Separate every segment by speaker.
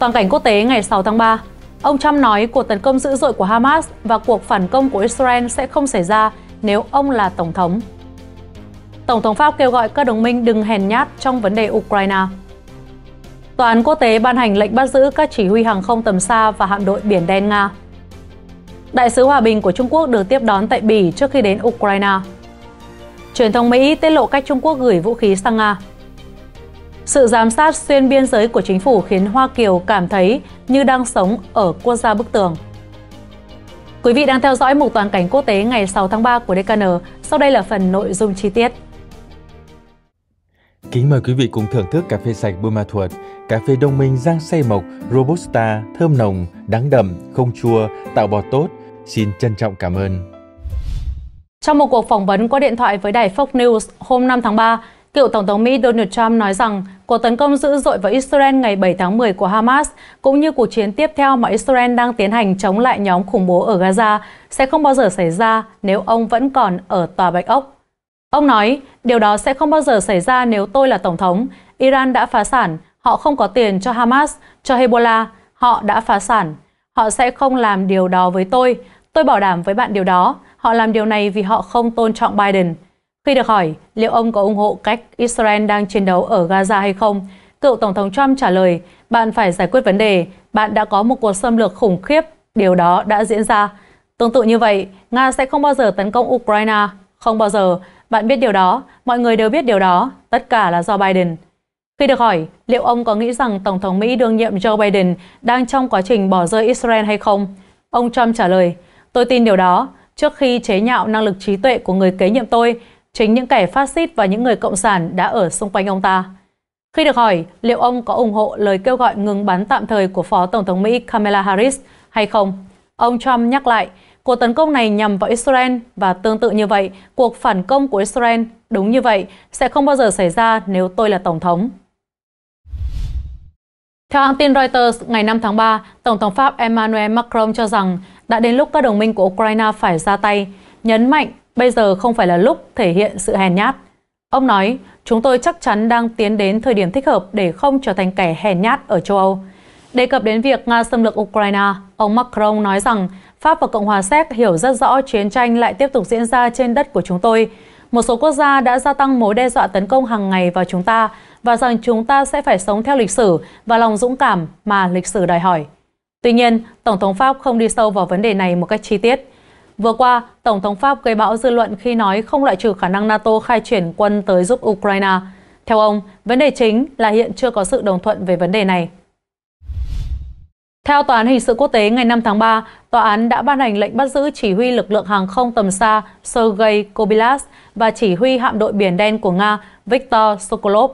Speaker 1: Toàn cảnh quốc tế ngày 6 tháng 3, ông Trump nói cuộc tấn công dữ dội của Hamas và cuộc phản công của Israel sẽ không xảy ra nếu ông là Tổng thống. Tổng thống Pháp kêu gọi các đồng minh đừng hèn nhát trong vấn đề Ukraine. Tòa án quốc tế ban hành lệnh bắt giữ các chỉ huy hàng không tầm xa và hạm đội Biển Đen Nga. Đại sứ Hòa Bình của Trung Quốc được tiếp đón tại Bỉ trước khi đến Ukraine. Truyền thông Mỹ tiết lộ cách Trung Quốc gửi vũ khí sang Nga. Sự giám sát xuyên biên giới của chính phủ khiến Hoa Kiều cảm thấy như đang sống ở quốc gia bức tường. Quý vị đang theo dõi mục toàn cảnh quốc tế ngày 6 tháng 3 của DKN. Sau đây là phần nội dung chi tiết. Kính mời quý vị cùng thưởng thức cà phê sạch Buôn Ma Thuột, cà phê đông minh rang xay mộc, robusta, thơm nồng, đắng đậm, không chua, tạo bọt tốt. Xin trân trọng cảm ơn. Trong một cuộc phỏng vấn qua điện thoại với đài Fox News hôm 5 tháng 3, Cựu Tổng thống Mỹ Donald Trump nói rằng cuộc tấn công dữ dội vào Israel ngày 7 tháng 10 của Hamas cũng như cuộc chiến tiếp theo mà Israel đang tiến hành chống lại nhóm khủng bố ở Gaza sẽ không bao giờ xảy ra nếu ông vẫn còn ở Tòa Bạch Ốc. Ông nói, điều đó sẽ không bao giờ xảy ra nếu tôi là Tổng thống. Iran đã phá sản, họ không có tiền cho Hamas, cho Hezbollah, họ đã phá sản. Họ sẽ không làm điều đó với tôi. Tôi bảo đảm với bạn điều đó. Họ làm điều này vì họ không tôn trọng Biden. Khi được hỏi liệu ông có ủng hộ cách Israel đang chiến đấu ở Gaza hay không, cựu Tổng thống Trump trả lời, bạn phải giải quyết vấn đề, bạn đã có một cuộc xâm lược khủng khiếp, điều đó đã diễn ra. Tương tự như vậy, Nga sẽ không bao giờ tấn công Ukraine, không bao giờ, bạn biết điều đó, mọi người đều biết điều đó, tất cả là do Biden. Khi được hỏi liệu ông có nghĩ rằng Tổng thống Mỹ đương nhiệm Joe Biden đang trong quá trình bỏ rơi Israel hay không, ông Trump trả lời, tôi tin điều đó, trước khi chế nhạo năng lực trí tuệ của người kế nhiệm tôi, chính những kẻ phát xít và những người cộng sản đã ở xung quanh ông ta. Khi được hỏi liệu ông có ủng hộ lời kêu gọi ngừng bắn tạm thời của Phó Tổng thống Mỹ Kamala Harris hay không, ông Trump nhắc lại cuộc tấn công này nhằm vào Israel và tương tự như vậy, cuộc phản công của Israel đúng như vậy sẽ không bao giờ xảy ra nếu tôi là Tổng thống. Theo hãng tin Reuters, ngày 5 tháng 3, Tổng thống Pháp Emmanuel Macron cho rằng đã đến lúc các đồng minh của Ukraine phải ra tay, nhấn mạnh Bây giờ không phải là lúc thể hiện sự hèn nhát. Ông nói, chúng tôi chắc chắn đang tiến đến thời điểm thích hợp để không trở thành kẻ hèn nhát ở châu Âu. Đề cập đến việc Nga xâm lược Ukraine, ông Macron nói rằng Pháp và Cộng hòa Séc hiểu rất rõ chiến tranh lại tiếp tục diễn ra trên đất của chúng tôi. Một số quốc gia đã gia tăng mối đe dọa tấn công hàng ngày vào chúng ta và rằng chúng ta sẽ phải sống theo lịch sử và lòng dũng cảm mà lịch sử đòi hỏi. Tuy nhiên, Tổng thống Pháp không đi sâu vào vấn đề này một cách chi tiết. Vừa qua, Tổng thống Pháp gây bão dư luận khi nói không loại trừ khả năng NATO khai chuyển quân tới giúp Ukraine. Theo ông, vấn đề chính là hiện chưa có sự đồng thuận về vấn đề này. Theo Tòa án Hình sự Quốc tế ngày 5 tháng 3, Tòa án đã ban hành lệnh bắt giữ chỉ huy lực lượng hàng không tầm xa Sergei Kobylas và chỉ huy hạm đội Biển Đen của Nga Viktor Sokolov.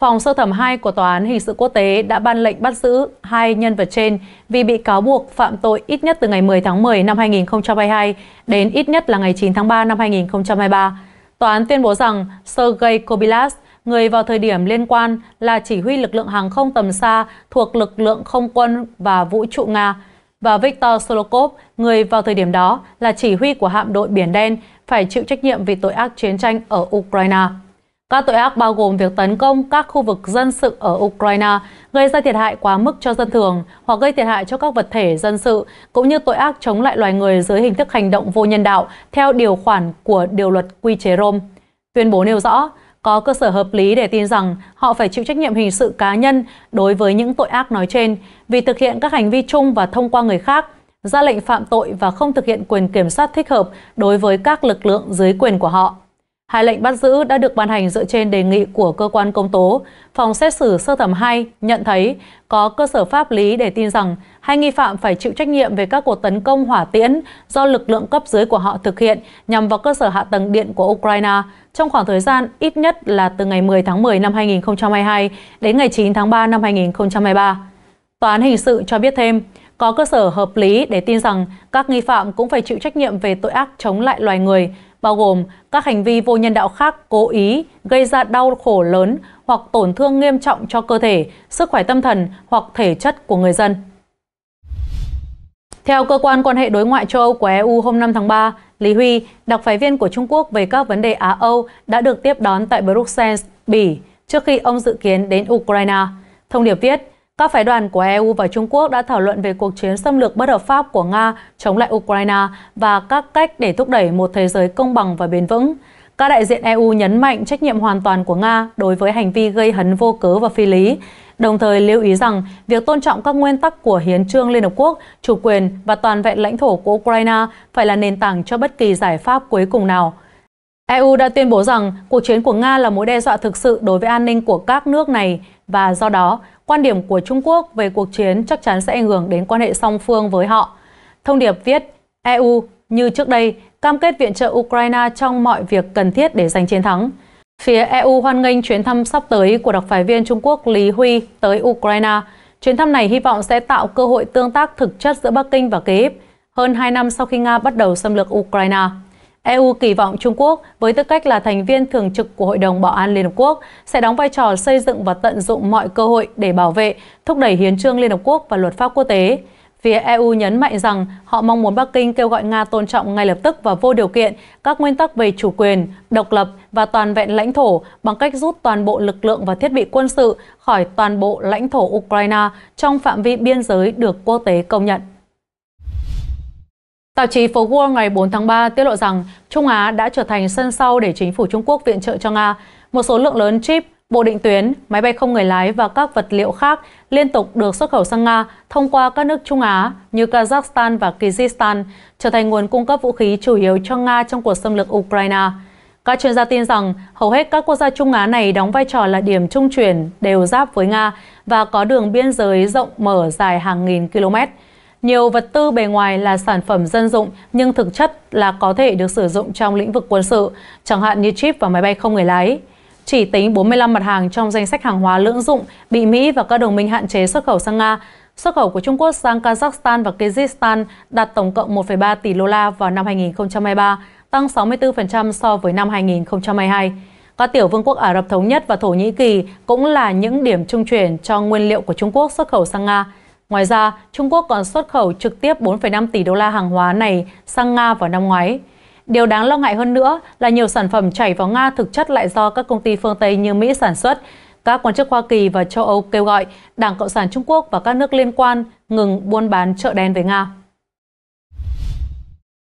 Speaker 1: Phòng sơ thẩm 2 của Tòa án Hình sự Quốc tế đã ban lệnh bắt giữ hai nhân vật trên vì bị cáo buộc phạm tội ít nhất từ ngày 10 tháng 10 năm 2022 đến ít nhất là ngày 9 tháng 3 năm 2023. Tòa án tuyên bố rằng Sergei Kobilas, người vào thời điểm liên quan là chỉ huy lực lượng hàng không tầm xa thuộc lực lượng không quân và vũ trụ Nga, và Viktor Solokov, người vào thời điểm đó là chỉ huy của hạm đội Biển Đen, phải chịu trách nhiệm vì tội ác chiến tranh ở Ukraine. Các tội ác bao gồm việc tấn công các khu vực dân sự ở Ukraine, gây ra thiệt hại quá mức cho dân thường hoặc gây thiệt hại cho các vật thể dân sự, cũng như tội ác chống lại loài người dưới hình thức hành động vô nhân đạo theo điều khoản của Điều luật Quy chế Rome. Tuyên bố nêu rõ, có cơ sở hợp lý để tin rằng họ phải chịu trách nhiệm hình sự cá nhân đối với những tội ác nói trên vì thực hiện các hành vi chung và thông qua người khác, ra lệnh phạm tội và không thực hiện quyền kiểm soát thích hợp đối với các lực lượng dưới quyền của họ. Hai lệnh bắt giữ đã được ban hành dựa trên đề nghị của cơ quan công tố. Phòng xét xử sơ thẩm 2 nhận thấy có cơ sở pháp lý để tin rằng hai nghi phạm phải chịu trách nhiệm về các cuộc tấn công hỏa tiễn do lực lượng cấp dưới của họ thực hiện nhằm vào cơ sở hạ tầng điện của Ukraine trong khoảng thời gian ít nhất là từ ngày 10 tháng 10 năm 2022 đến ngày 9 tháng 3 năm 2023. Tòa án hình sự cho biết thêm, có cơ sở hợp lý để tin rằng các nghi phạm cũng phải chịu trách nhiệm về tội ác chống lại loài người, bao gồm các hành vi vô nhân đạo khác cố ý gây ra đau khổ lớn hoặc tổn thương nghiêm trọng cho cơ thể, sức khỏe tâm thần hoặc thể chất của người dân. Theo cơ quan quan hệ đối ngoại châu Âu của EU hôm 5 tháng 3, Lý Huy, đặc phái viên của Trung Quốc về các vấn đề Á-Âu, đã được tiếp đón tại Bruxelles, Bỉ, trước khi ông dự kiến đến Ukraine. Thông điệp viết, các phái đoàn của EU và Trung Quốc đã thảo luận về cuộc chiến xâm lược bất hợp pháp của Nga chống lại Ukraine và các cách để thúc đẩy một thế giới công bằng và bền vững. Các đại diện EU nhấn mạnh trách nhiệm hoàn toàn của Nga đối với hành vi gây hấn vô cớ và phi lý, đồng thời lưu ý rằng việc tôn trọng các nguyên tắc của Hiến trương Liên Hợp Quốc, chủ quyền và toàn vẹn lãnh thổ của Ukraine phải là nền tảng cho bất kỳ giải pháp cuối cùng nào – EU đã tuyên bố rằng cuộc chiến của Nga là mối đe dọa thực sự đối với an ninh của các nước này và do đó, quan điểm của Trung Quốc về cuộc chiến chắc chắn sẽ ảnh hưởng đến quan hệ song phương với họ. Thông điệp viết, EU như trước đây cam kết viện trợ Ukraine trong mọi việc cần thiết để giành chiến thắng. Phía EU hoan nghênh chuyến thăm sắp tới của đặc phái viên Trung Quốc Lý Huy tới Ukraine. Chuyến thăm này hy vọng sẽ tạo cơ hội tương tác thực chất giữa Bắc Kinh và Kyiv hơn 2 năm sau khi Nga bắt đầu xâm lược Ukraine. EU kỳ vọng Trung Quốc, với tư cách là thành viên thường trực của Hội đồng Bảo an Liên Hợp Quốc, sẽ đóng vai trò xây dựng và tận dụng mọi cơ hội để bảo vệ, thúc đẩy hiến trương Liên Hợp Quốc và luật pháp quốc tế. Phía EU nhấn mạnh rằng họ mong muốn Bắc Kinh kêu gọi Nga tôn trọng ngay lập tức và vô điều kiện các nguyên tắc về chủ quyền, độc lập và toàn vẹn lãnh thổ bằng cách rút toàn bộ lực lượng và thiết bị quân sự khỏi toàn bộ lãnh thổ Ukraine trong phạm vi biên giới được quốc tế công nhận. Tạp chí Phố Wall ngày 4 tháng 3 tiết lộ rằng Trung Á đã trở thành sân sau để chính phủ Trung Quốc viện trợ cho Nga. Một số lượng lớn chip, bộ định tuyến, máy bay không người lái và các vật liệu khác liên tục được xuất khẩu sang Nga thông qua các nước Trung Á như Kazakhstan và Kyrgyzstan, trở thành nguồn cung cấp vũ khí chủ yếu cho Nga trong cuộc xâm lược Ukraine. Các chuyên gia tin rằng hầu hết các quốc gia Trung Á này đóng vai trò là điểm trung chuyển đều giáp với Nga và có đường biên giới rộng mở dài hàng nghìn km. Nhiều vật tư bề ngoài là sản phẩm dân dụng nhưng thực chất là có thể được sử dụng trong lĩnh vực quân sự, chẳng hạn như chip và máy bay không người lái. Chỉ tính 45 mặt hàng trong danh sách hàng hóa lưỡng dụng bị Mỹ và các đồng minh hạn chế xuất khẩu sang Nga, xuất khẩu của Trung Quốc sang Kazakhstan và Kyrgyzstan đạt tổng cộng 1,3 tỷ đô la vào năm 2023, tăng 64% so với năm 2022. Các tiểu vương quốc Ả Rập Thống Nhất và Thổ Nhĩ Kỳ cũng là những điểm trung chuyển cho nguyên liệu của Trung Quốc xuất khẩu sang Nga. Ngoài ra, Trung Quốc còn xuất khẩu trực tiếp 4,5 tỷ đô la hàng hóa này sang Nga vào năm ngoái. Điều đáng lo ngại hơn nữa là nhiều sản phẩm chảy vào Nga thực chất lại do các công ty phương Tây như Mỹ sản xuất. Các quan chức Hoa Kỳ và châu Âu kêu gọi Đảng Cộng sản Trung Quốc và các nước liên quan ngừng buôn bán chợ đen với Nga.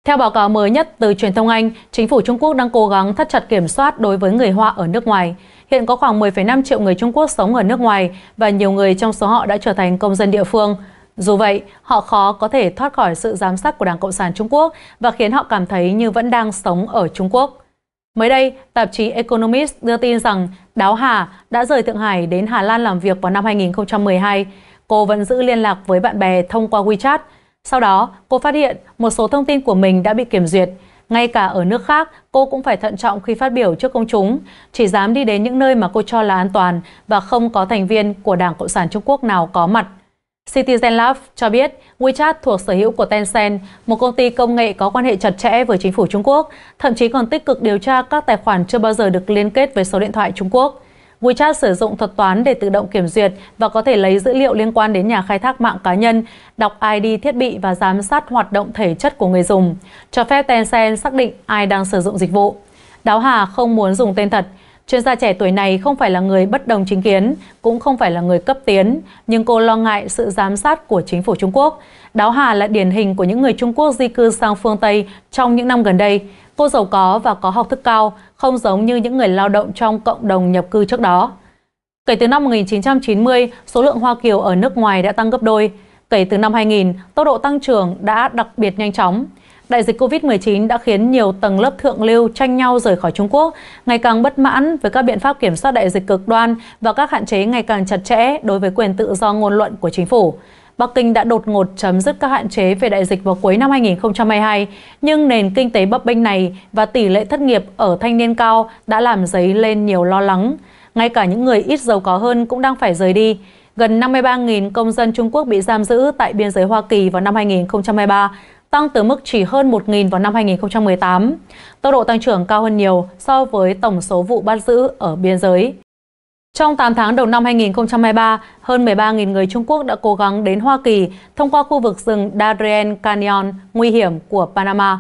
Speaker 1: Theo báo cáo mới nhất từ truyền thông Anh, chính phủ Trung Quốc đang cố gắng thắt chặt kiểm soát đối với người Hoa ở nước ngoài. Hiện có khoảng 10,5 triệu người Trung Quốc sống ở nước ngoài và nhiều người trong số họ đã trở thành công dân địa phương. Dù vậy, họ khó có thể thoát khỏi sự giám sát của Đảng Cộng sản Trung Quốc và khiến họ cảm thấy như vẫn đang sống ở Trung Quốc. Mới đây, tạp chí Economist đưa tin rằng Đáo Hà đã rời Thượng Hải đến Hà Lan làm việc vào năm 2012. Cô vẫn giữ liên lạc với bạn bè thông qua WeChat. Sau đó, cô phát hiện một số thông tin của mình đã bị kiểm duyệt – ngay cả ở nước khác, cô cũng phải thận trọng khi phát biểu trước công chúng, chỉ dám đi đến những nơi mà cô cho là an toàn và không có thành viên của Đảng Cộng sản Trung Quốc nào có mặt. Citizen Lab cho biết WeChat thuộc sở hữu của Tencent, một công ty công nghệ có quan hệ chặt chẽ với chính phủ Trung Quốc, thậm chí còn tích cực điều tra các tài khoản chưa bao giờ được liên kết với số điện thoại Trung Quốc. WeChat sử dụng thuật toán để tự động kiểm duyệt và có thể lấy dữ liệu liên quan đến nhà khai thác mạng cá nhân, đọc ID thiết bị và giám sát hoạt động thể chất của người dùng, cho phép Tencent xác định ai đang sử dụng dịch vụ. Đáo Hà không muốn dùng tên thật. Chuyên gia trẻ tuổi này không phải là người bất đồng chính kiến, cũng không phải là người cấp tiến, nhưng cô lo ngại sự giám sát của chính phủ Trung Quốc. Đáo Hà là điển hình của những người Trung Quốc di cư sang phương Tây trong những năm gần đây. Cô giàu có và có học thức cao, không giống như những người lao động trong cộng đồng nhập cư trước đó. Kể từ năm 1990, số lượng Hoa Kiều ở nước ngoài đã tăng gấp đôi. Kể từ năm 2000, tốc độ tăng trưởng đã đặc biệt nhanh chóng. Đại dịch COVID-19 đã khiến nhiều tầng lớp thượng lưu tranh nhau rời khỏi Trung Quốc, ngày càng bất mãn với các biện pháp kiểm soát đại dịch cực đoan và các hạn chế ngày càng chặt chẽ đối với quyền tự do ngôn luận của chính phủ. Bắc Kinh đã đột ngột chấm dứt các hạn chế về đại dịch vào cuối năm 2022, nhưng nền kinh tế bấp bênh này và tỷ lệ thất nghiệp ở thanh niên cao đã làm dấy lên nhiều lo lắng. Ngay cả những người ít giàu có hơn cũng đang phải rời đi. Gần 53.000 công dân Trung Quốc bị giam giữ tại biên giới Hoa Kỳ vào năm 2023, tăng từ mức chỉ hơn 1.000 vào năm 2018. Tốc độ tăng trưởng cao hơn nhiều so với tổng số vụ bắt giữ ở biên giới. Trong 8 tháng đầu năm 2023, hơn 13.000 người Trung Quốc đã cố gắng đến Hoa Kỳ thông qua khu vực rừng Darien Canyon nguy hiểm của Panama.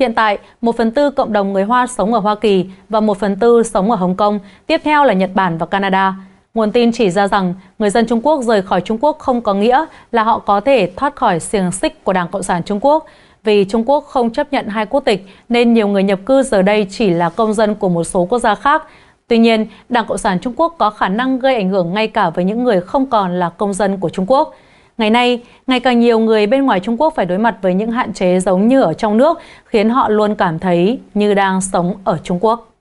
Speaker 1: Hiện tại, 1 phần tư cộng đồng người Hoa sống ở Hoa Kỳ và 1 phần tư sống ở Hồng Kông, tiếp theo là Nhật Bản và Canada. Nguồn tin chỉ ra rằng người dân Trung Quốc rời khỏi Trung Quốc không có nghĩa là họ có thể thoát khỏi xiềng xích của Đảng Cộng sản Trung Quốc. Vì Trung Quốc không chấp nhận hai quốc tịch nên nhiều người nhập cư giờ đây chỉ là công dân của một số quốc gia khác, Tuy nhiên, Đảng Cộng sản Trung Quốc có khả năng gây ảnh hưởng ngay cả với những người không còn là công dân của Trung Quốc. Ngày nay, ngày càng nhiều người bên ngoài Trung Quốc phải đối mặt với những hạn chế giống như ở trong nước, khiến họ luôn cảm thấy như đang sống ở Trung Quốc.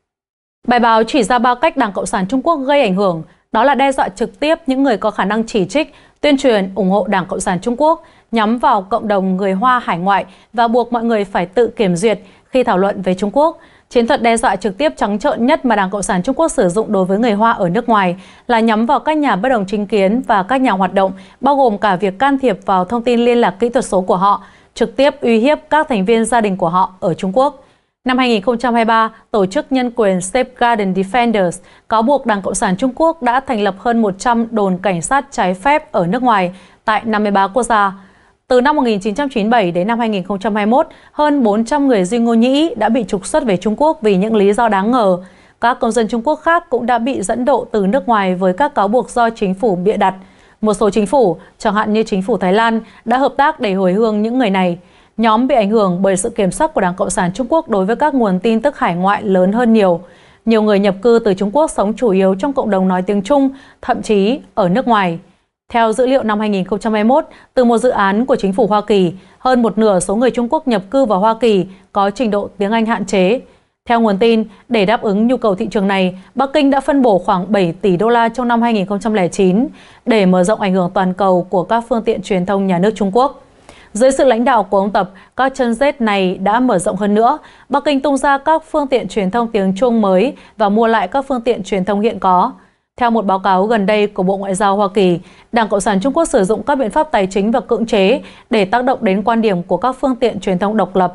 Speaker 1: Bài báo chỉ ra ba cách Đảng Cộng sản Trung Quốc gây ảnh hưởng, đó là đe dọa trực tiếp những người có khả năng chỉ trích, tuyên truyền ủng hộ Đảng Cộng sản Trung Quốc, nhắm vào cộng đồng người Hoa hải ngoại và buộc mọi người phải tự kiểm duyệt khi thảo luận về Trung Quốc – Chiến thuật đe dọa trực tiếp trắng trợn nhất mà Đảng Cộng sản Trung Quốc sử dụng đối với người Hoa ở nước ngoài là nhắm vào các nhà bất đồng chính kiến và các nhà hoạt động, bao gồm cả việc can thiệp vào thông tin liên lạc kỹ thuật số của họ, trực tiếp uy hiếp các thành viên gia đình của họ ở Trung Quốc. Năm 2023, Tổ chức Nhân quyền Safe Garden Defenders cáo buộc Đảng Cộng sản Trung Quốc đã thành lập hơn 100 đồn cảnh sát trái phép ở nước ngoài tại 53 quốc gia, từ năm 1997 đến năm 2021, hơn 400 người Duy Ngô Nhĩ đã bị trục xuất về Trung Quốc vì những lý do đáng ngờ. Các công dân Trung Quốc khác cũng đã bị dẫn độ từ nước ngoài với các cáo buộc do chính phủ bịa đặt. Một số chính phủ, chẳng hạn như chính phủ Thái Lan, đã hợp tác để hồi hương những người này. Nhóm bị ảnh hưởng bởi sự kiểm soát của Đảng Cộng sản Trung Quốc đối với các nguồn tin tức hải ngoại lớn hơn nhiều. Nhiều người nhập cư từ Trung Quốc sống chủ yếu trong cộng đồng nói tiếng Trung, thậm chí ở nước ngoài. Theo dữ liệu năm 2021, từ một dự án của chính phủ Hoa Kỳ, hơn một nửa số người Trung Quốc nhập cư vào Hoa Kỳ có trình độ tiếng Anh hạn chế. Theo nguồn tin, để đáp ứng nhu cầu thị trường này, Bắc Kinh đã phân bổ khoảng 7 tỷ đô la trong năm 2009 để mở rộng ảnh hưởng toàn cầu của các phương tiện truyền thông nhà nước Trung Quốc. Dưới sự lãnh đạo của ông Tập, các chân rết này đã mở rộng hơn nữa. Bắc Kinh tung ra các phương tiện truyền thông tiếng Trung mới và mua lại các phương tiện truyền thông hiện có. Theo một báo cáo gần đây của Bộ Ngoại giao Hoa Kỳ, Đảng Cộng sản Trung Quốc sử dụng các biện pháp tài chính và cưỡng chế để tác động đến quan điểm của các phương tiện truyền thông độc lập.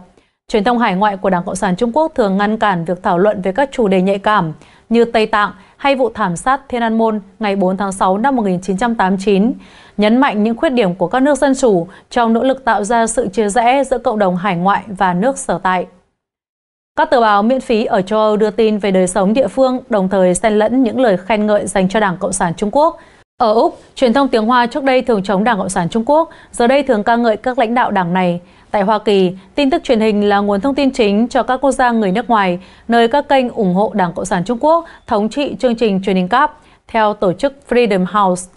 Speaker 1: Truyền thông hải ngoại của Đảng Cộng sản Trung Quốc thường ngăn cản việc thảo luận về các chủ đề nhạy cảm như Tây Tạng hay vụ thảm sát Thiên An Môn ngày 4 tháng 6 năm 1989, nhấn mạnh những khuyết điểm của các nước dân chủ trong nỗ lực tạo ra sự chia rẽ giữa cộng đồng hải ngoại và nước sở tại. Các tờ báo miễn phí ở châu Âu đưa tin về đời sống địa phương, đồng thời xen lẫn những lời khen ngợi dành cho Đảng Cộng sản Trung Quốc. Ở Úc, truyền thông tiếng Hoa trước đây thường chống Đảng Cộng sản Trung Quốc, giờ đây thường ca ngợi các lãnh đạo đảng này. Tại Hoa Kỳ, tin tức truyền hình là nguồn thông tin chính cho các quốc gia người nước ngoài, nơi các kênh ủng hộ Đảng Cộng sản Trung Quốc thống trị chương trình truyền hình cáp, theo tổ chức Freedom House.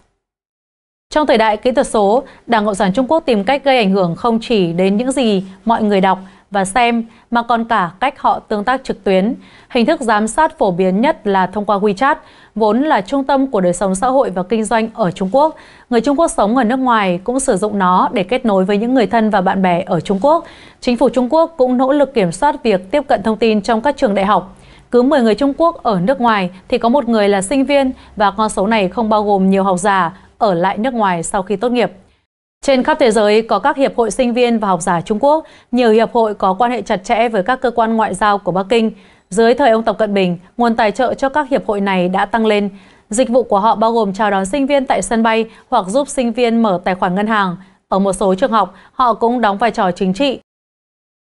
Speaker 1: Trong thời đại kỹ thuật số, Đảng Cộng sản Trung Quốc tìm cách gây ảnh hưởng không chỉ đến những gì mọi người đọc, và xem, mà còn cả cách họ tương tác trực tuyến. Hình thức giám sát phổ biến nhất là thông qua WeChat, vốn là trung tâm của đời sống xã hội và kinh doanh ở Trung Quốc. Người Trung Quốc sống ở nước ngoài cũng sử dụng nó để kết nối với những người thân và bạn bè ở Trung Quốc. Chính phủ Trung Quốc cũng nỗ lực kiểm soát việc tiếp cận thông tin trong các trường đại học cứ 10 người Trung Quốc ở nước ngoài thì có một người là sinh viên và con số này không bao gồm nhiều học giả ở lại nước ngoài sau khi tốt nghiệp. Trên khắp thế giới có các hiệp hội sinh viên và học giả Trung Quốc, nhiều hiệp hội có quan hệ chặt chẽ với các cơ quan ngoại giao của Bắc Kinh. Dưới thời ông Tập Cận Bình, nguồn tài trợ cho các hiệp hội này đã tăng lên. Dịch vụ của họ bao gồm chào đón sinh viên tại sân bay hoặc giúp sinh viên mở tài khoản ngân hàng. Ở một số trường học, họ cũng đóng vai trò chính trị.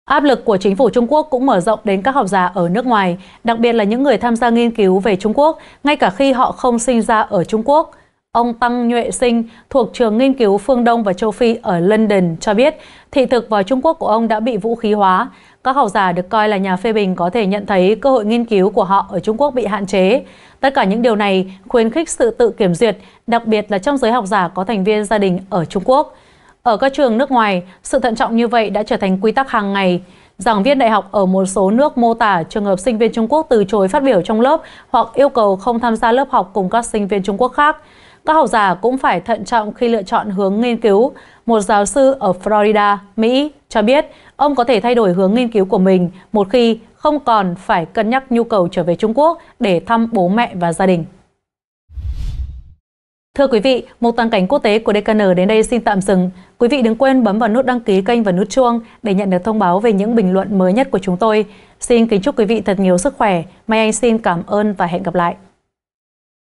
Speaker 1: Áp lực của chính phủ Trung Quốc cũng mở rộng đến các học giả ở nước ngoài, đặc biệt là những người tham gia nghiên cứu về Trung Quốc, ngay cả khi họ không sinh ra ở Trung Quốc. Ông Tăng Nhuệ Sinh thuộc trường nghiên cứu phương Đông và châu Phi ở London cho biết thị thực vào Trung Quốc của ông đã bị vũ khí hóa. Các học giả được coi là nhà phê bình có thể nhận thấy cơ hội nghiên cứu của họ ở Trung Quốc bị hạn chế. Tất cả những điều này khuyến khích sự tự kiểm duyệt, đặc biệt là trong giới học giả có thành viên gia đình ở Trung Quốc. Ở các trường nước ngoài, sự thận trọng như vậy đã trở thành quy tắc hàng ngày. Giảng viên đại học ở một số nước mô tả trường hợp sinh viên Trung Quốc từ chối phát biểu trong lớp hoặc yêu cầu không tham gia lớp học cùng các sinh viên Trung Quốc khác. Các học giả cũng phải thận trọng khi lựa chọn hướng nghiên cứu. Một giáo sư ở Florida, Mỹ cho biết ông có thể thay đổi hướng nghiên cứu của mình một khi không còn phải cân nhắc nhu cầu trở về Trung Quốc để thăm bố mẹ và gia đình. Thưa quý vị, một toàn cảnh quốc tế của DKN đến đây xin tạm dừng. Quý vị đừng quên bấm vào nút đăng ký kênh và nút chuông để nhận được thông báo về những bình luận mới nhất của chúng tôi. Xin kính chúc quý vị thật nhiều sức khỏe. May Anh xin cảm ơn và hẹn gặp lại.